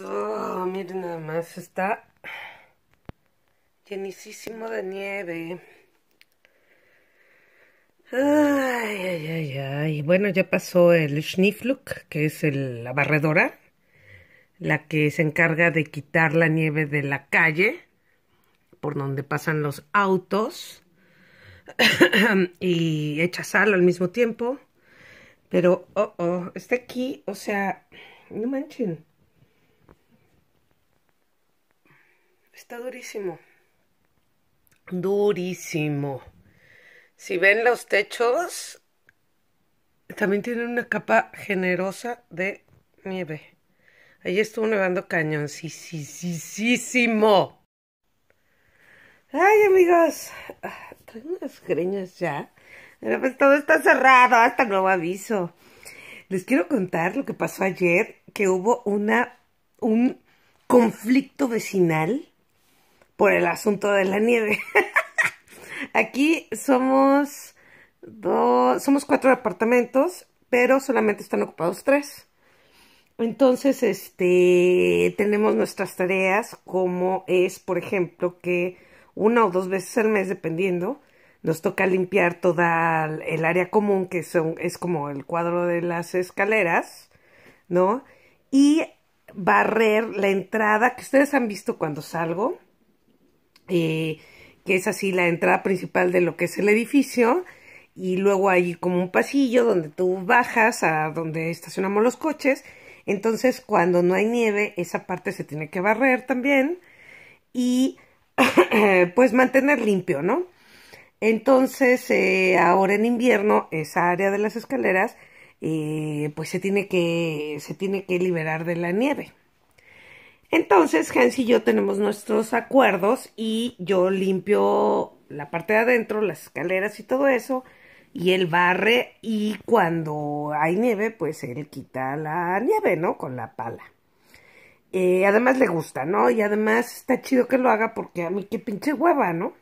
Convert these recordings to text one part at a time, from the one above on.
Oh, miren nada más, está llenísimo de nieve. Ay, ay, ay, ay. Bueno, ya pasó el Schniffluk, que es la barredora, la que se encarga de quitar la nieve de la calle, por donde pasan los autos, y echa sal al mismo tiempo. Pero, oh, oh, está aquí, o sea, no manchen. Está durísimo. Durísimo. Si ven los techos, también tienen una capa generosa de nieve. Allí estuvo nevando cañón. Sí, sí, sí, Ay, amigos. Traigo unas greñas ya. Pero pues todo está cerrado hasta nuevo aviso. Les quiero contar lo que pasó ayer, que hubo una un conflicto vecinal por el asunto de la nieve. Aquí somos dos, somos cuatro apartamentos, pero solamente están ocupados tres. Entonces, este, tenemos nuestras tareas como es, por ejemplo, que una o dos veces al mes, dependiendo, nos toca limpiar toda el área común, que son, es como el cuadro de las escaleras, ¿no? Y barrer la entrada, que ustedes han visto cuando salgo, eh, que es así la entrada principal de lo que es el edificio, y luego hay como un pasillo donde tú bajas a donde estacionamos los coches, entonces cuando no hay nieve esa parte se tiene que barrer también y pues mantener limpio, ¿no? Entonces eh, ahora en invierno esa área de las escaleras eh, pues se tiene que se tiene que liberar de la nieve. Entonces, Hans y yo tenemos nuestros acuerdos y yo limpio la parte de adentro, las escaleras y todo eso, y él barre y cuando hay nieve, pues él quita la nieve, ¿no? Con la pala. Eh, además le gusta, ¿no? Y además está chido que lo haga porque a mí qué pinche hueva, ¿no?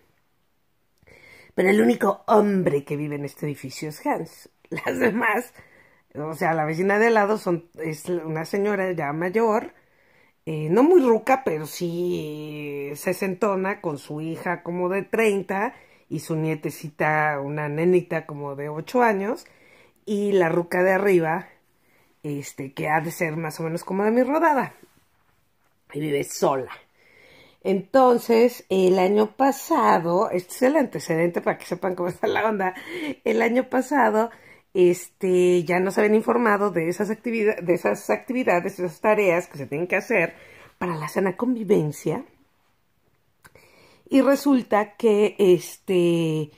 Pero el único hombre que vive en este edificio es Hans. Las demás, o sea, la vecina de al lado son, es una señora ya mayor, eh, no muy ruca, pero sí sesentona, con su hija como de 30 y su nietecita, una nenita como de 8 años, y la ruca de arriba, este, que ha de ser más o menos como de mi rodada, y vive sola. Entonces, el año pasado, este es el antecedente para que sepan cómo está la onda, el año pasado este, ya nos habían informado de esas, de esas actividades, de esas tareas que se tienen que hacer para la sana convivencia. Y resulta que, este,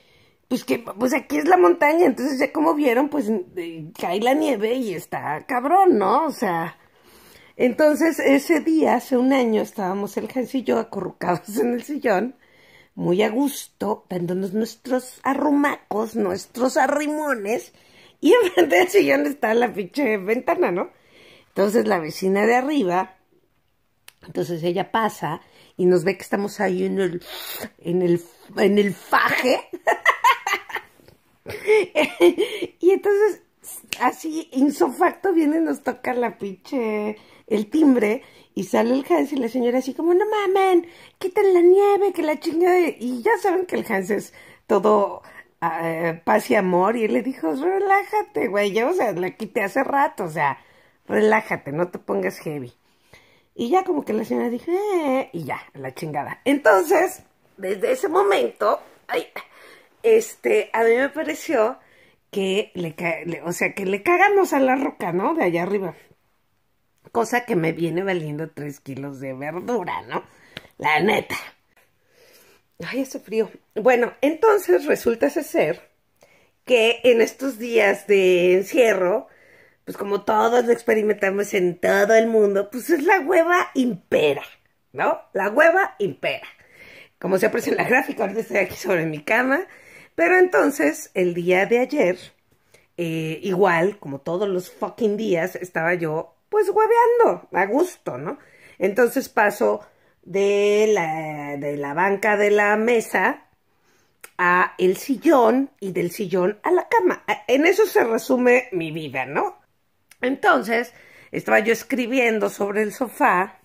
pues que, pues aquí es la montaña, entonces ya como vieron, pues eh, cae la nieve y está cabrón, ¿no? O sea, entonces ese día, hace un año, estábamos el Hans y yo acurrucados en el sillón, muy a gusto, dándonos nuestros arrumacos, nuestros arrimones, Y enfrente ya no está la pinche ventana, ¿no? Entonces la vecina de arriba, entonces ella pasa y nos ve que estamos ahí en el, en el, faje. y entonces, así, insofacto, viene nos toca la pinche, el timbre, y sale el Hans y la señora así como, no mamen, quiten la nieve, que la chingada, y ya saben que el Hans es todo pase eh, paz y amor y él le dijo, relájate, güey, yo, o sea, la quité hace rato, o sea, relájate, no te pongas heavy. Y ya como que la señora dijo, eh, y ya, la chingada. Entonces, desde ese momento, ay, este, a mí me pareció que le, o sea, que le cagamos a la roca, ¿no? De allá arriba. Cosa que me viene valiendo tres kilos de verdura, ¿no? La neta. Ay, hace frío. Bueno, entonces resulta ser que en estos días de encierro, pues como todos lo experimentamos en todo el mundo, pues es la hueva impera, ¿no? La hueva impera. Como se aprecia en la gráfica, ahorita estoy aquí sobre mi cama. Pero entonces, el día de ayer, eh, igual, como todos los fucking días, estaba yo, pues, hueveando, a gusto, ¿no? Entonces paso de la, de la banca de la mesa a el sillón y del sillón a la cama. En eso se resume mi vida, ¿no? Entonces, estaba yo escribiendo sobre el sofá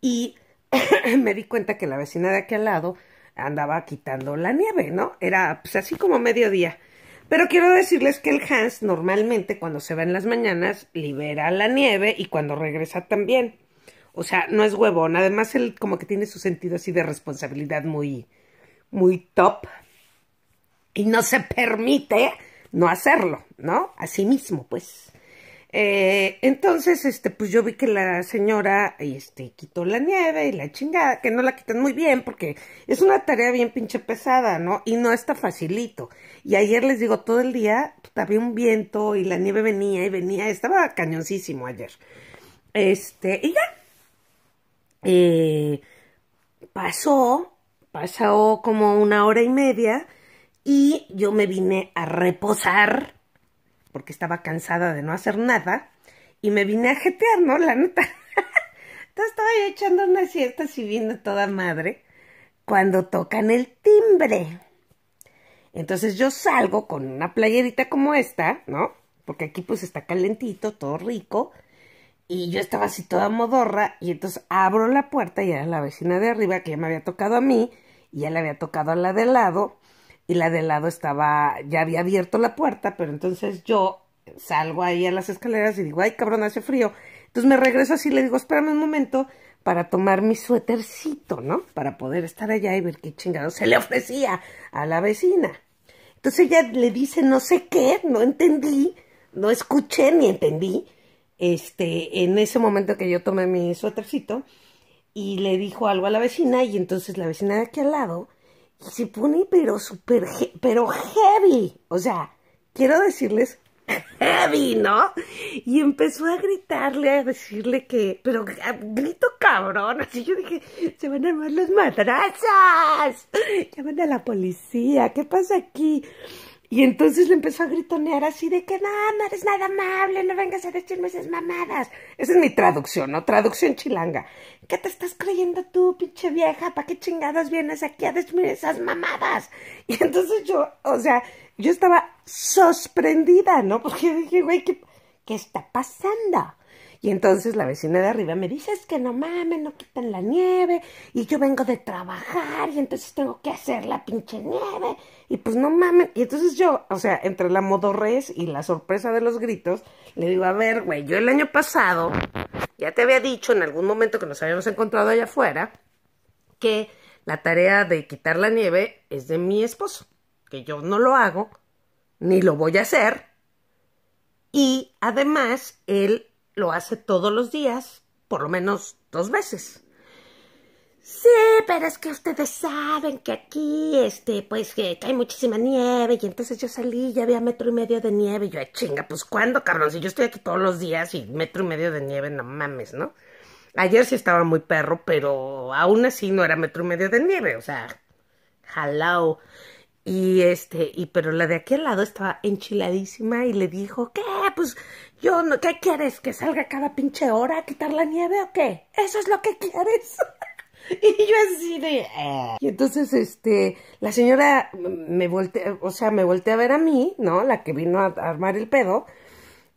y me di cuenta que la vecina de aquí al lado andaba quitando la nieve, ¿no? Era pues, así como mediodía. Pero quiero decirles que el Hans normalmente cuando se va en las mañanas libera la nieve y cuando regresa también. O sea, no es huevón. Además, él como que tiene su sentido así de responsabilidad muy, muy top. Y no se permite no hacerlo, ¿no? Así mismo, pues. Eh, entonces, este, pues yo vi que la señora este, quitó la nieve y la chingada, que no la quitan muy bien, porque es una tarea bien pinche pesada, ¿no? Y no está facilito. Y ayer les digo, todo el día todavía pues, un viento y la nieve venía y venía, estaba cañoncísimo ayer. Este, y ya, eh, pasó, pasó como una hora y media y yo me vine a reposar porque estaba cansada de no hacer nada y me vine a jetear, ¿no? La neta. Entonces estaba yo echando una siesta y viendo toda madre cuando tocan el timbre. Entonces yo salgo con una playerita como esta, ¿no? Porque aquí pues está calentito, todo rico. Y yo estaba así toda modorra y entonces abro la puerta y era la vecina de arriba que ya me había tocado a mí y ya le había tocado a la de lado y la de lado estaba, ya había abierto la puerta, pero entonces yo salgo ahí a las escaleras y digo, ay cabrón, hace frío. Entonces me regreso así y le digo, espérame un momento para tomar mi suétercito, ¿no? Para poder estar allá y ver qué chingado se le ofrecía a la vecina. Entonces ella le dice, no sé qué, no entendí, no escuché ni entendí este, en ese momento que yo tomé mi suétercito y le dijo algo a la vecina y entonces la vecina de aquí al lado se pone pero super, pero heavy, o sea, quiero decirles heavy, ¿no? Y empezó a gritarle, a decirle que, pero grito cabrón, así yo dije, se van a armar las matrazas, llaman a la policía, ¿qué pasa aquí? Y entonces le empezó a gritonear así de que no, no eres nada amable, no vengas a decirme esas mamadas. Esa es mi traducción, ¿no? Traducción chilanga. ¿Qué te estás creyendo tú, pinche vieja? ¿Para qué chingadas vienes aquí a decirme esas mamadas? Y entonces yo, o sea, yo estaba sorprendida, ¿no? Porque dije, güey, ¿qué, ¿qué está pasando? Y entonces la vecina de arriba me dice, es que no mames, no quiten la nieve, y yo vengo de trabajar, y entonces tengo que hacer la pinche nieve, y pues no mames. Y entonces yo, o sea, entre la modorrez y la sorpresa de los gritos, le digo, a ver, güey, yo el año pasado ya te había dicho en algún momento que nos habíamos encontrado allá afuera, que la tarea de quitar la nieve es de mi esposo, que yo no lo hago, ni lo voy a hacer, y además él lo hace todos los días, por lo menos dos veces. Sí, pero es que ustedes saben que aquí, este, pues que hay muchísima nieve y entonces yo salí y había metro y medio de nieve. Y yo, chinga, pues ¿cuándo, cabrón? Si yo estoy aquí todos los días y metro y medio de nieve, no mames, ¿no? Ayer sí estaba muy perro, pero aún así no era metro y medio de nieve, o sea, jalau. Y este, y pero la de aquí al lado estaba enchiladísima y le dijo, ¿qué? Pues yo no, ¿qué quieres? ¿Que salga cada pinche hora a quitar la nieve o qué? ¿Eso es lo que quieres? y yo así de. Ah". Y entonces, este, la señora me voltea, o sea, me voltea a ver a mí, ¿no? La que vino a, armar el pedo.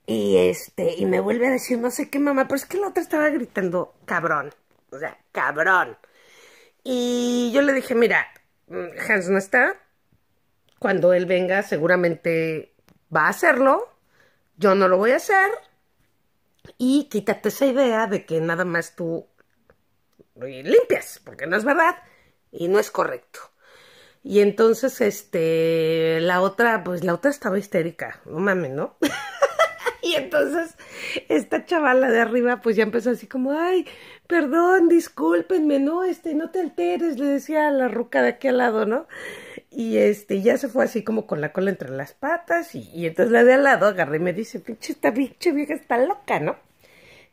Y este, y me vuelve a decir, no sé qué mamá, pero es que la otra estaba gritando, cabrón. O sea, cabrón. Y yo le dije, mira, mm, Hans no está, cuando él venga, seguramente va a hacerlo. Yo no lo voy a hacer. Y quítate esa idea de que nada más tú limpias, porque no es verdad y no es correcto. Y entonces, este, la otra, pues la otra estaba histérica, no mames, ¿no? y entonces, esta chavala de arriba, pues ya empezó así como, ay, perdón, discúlpenme, no, este, no te alteres, le decía a la ruca de aquí al lado, ¿no? y este, ya se fue así como con la cola entre las patas, y, entonces la de al lado agarré y me dice, pinche esta pinche vieja está loca, ¿no?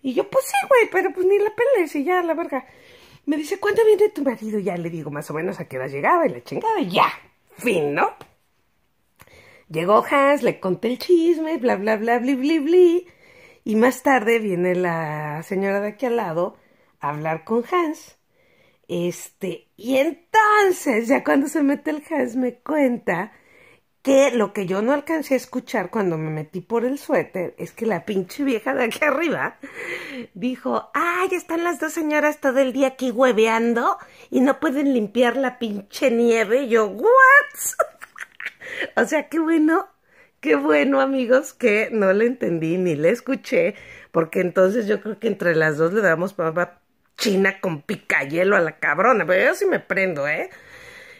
Y yo, pues sí, güey, pero pues ni la peles y ya, la verga. Me dice, ¿cuándo viene tu marido? Ya le digo más o menos a qué hora llegaba y la chingada, y ya, fin, ¿no? Llegó Hans, le conté el chisme, bla, bla, bla, bli, bli, bli. Y más tarde viene la señora de aquí al lado a hablar con Hans este, y entonces, ya cuando se mete el jazz me cuenta que lo que yo no alcancé a escuchar cuando me metí por el suéter es que la pinche vieja de aquí arriba dijo, ay, están las dos señoras todo el día aquí hueveando y no pueden limpiar la pinche nieve. yo, ¿what? o sea, qué bueno, qué bueno amigos que no le entendí ni le escuché, porque entonces yo creo que entre las dos le damos papá china con hielo a la cabrona, pero yo sí me prendo, ¿eh?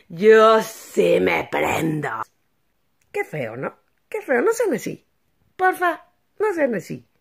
Yo sí me prendo. Qué feo, ¿no? Qué feo, no me así. Porfa, no me así.